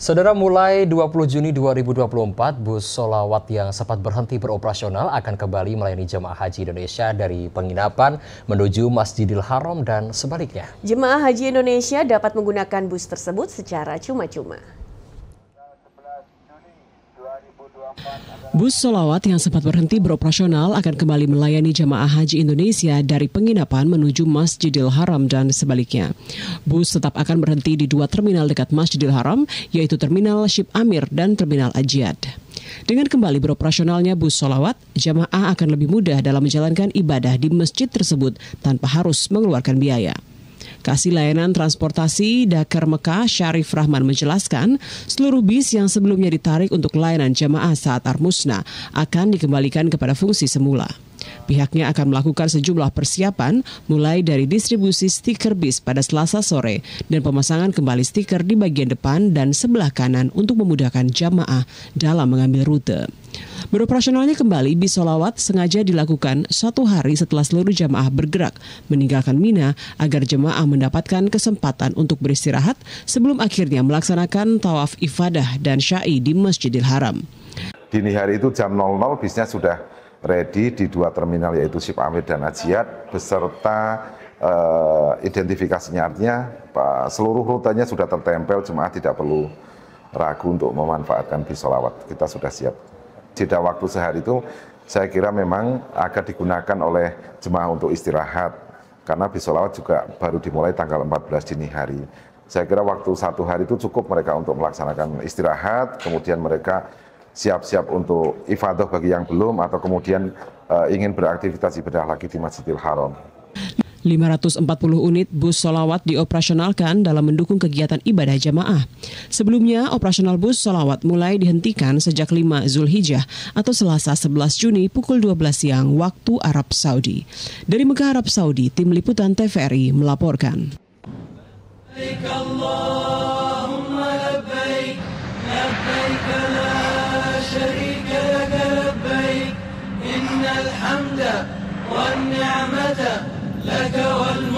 Saudara mulai 20 Juni 2024, bus solawat yang sempat berhenti beroperasional akan kembali melayani jemaah haji Indonesia dari penginapan menuju Masjidil Haram dan sebaliknya. Jemaah haji Indonesia dapat menggunakan bus tersebut secara cuma-cuma. Bus solawat yang sempat berhenti beroperasional akan kembali melayani jamaah haji Indonesia dari penginapan menuju Masjidil Haram dan sebaliknya. Bus tetap akan berhenti di dua terminal dekat Masjidil Haram, yaitu Terminal Ship Amir dan Terminal Ajiad. Dengan kembali beroperasionalnya bus solawat, jamaah akan lebih mudah dalam menjalankan ibadah di masjid tersebut tanpa harus mengeluarkan biaya. Kasih layanan transportasi Dakar Mekah Syarif Rahman menjelaskan, seluruh bis yang sebelumnya ditarik untuk layanan jemaah saat Armusna akan dikembalikan kepada fungsi semula. Pihaknya akan melakukan sejumlah persiapan mulai dari distribusi stiker bis pada Selasa sore dan pemasangan kembali stiker di bagian depan dan sebelah kanan untuk memudahkan jamaah dalam mengambil rute. Beroperasionalnya kembali, bis solawat sengaja dilakukan satu hari setelah seluruh jamaah bergerak meninggalkan Mina agar jemaah mendapatkan kesempatan untuk beristirahat sebelum akhirnya melaksanakan tawaf ifadah dan syai di Masjidil Haram. Dini hari itu jam 00 bisnya sudah ready di dua terminal yaitu Sip Amir dan Ajiat beserta uh, identifikasinya artinya Pak, seluruh rutenya sudah tertempel jemaah tidak perlu ragu untuk memanfaatkan bis solawat kita sudah siap jeda waktu sehari itu saya kira memang akan digunakan oleh jemaah untuk istirahat karena bisolawat juga baru dimulai tanggal 14 dini hari. Saya kira waktu satu hari itu cukup mereka untuk melaksanakan istirahat, kemudian mereka siap-siap untuk ifadah bagi yang belum atau kemudian uh, ingin beraktivitas ibadah lagi di Masjidil Haram. 540 unit bus solawat dioperasionalkan dalam mendukung kegiatan ibadah jamaah. Sebelumnya, operasional bus solawat mulai dihentikan sejak 5 Zulhijjah atau Selasa 11 Juni pukul 12 siang waktu Arab Saudi. Dari Mekah, Arab Saudi, Tim Liputan TVRI melaporkan. Yeah. لك والمجد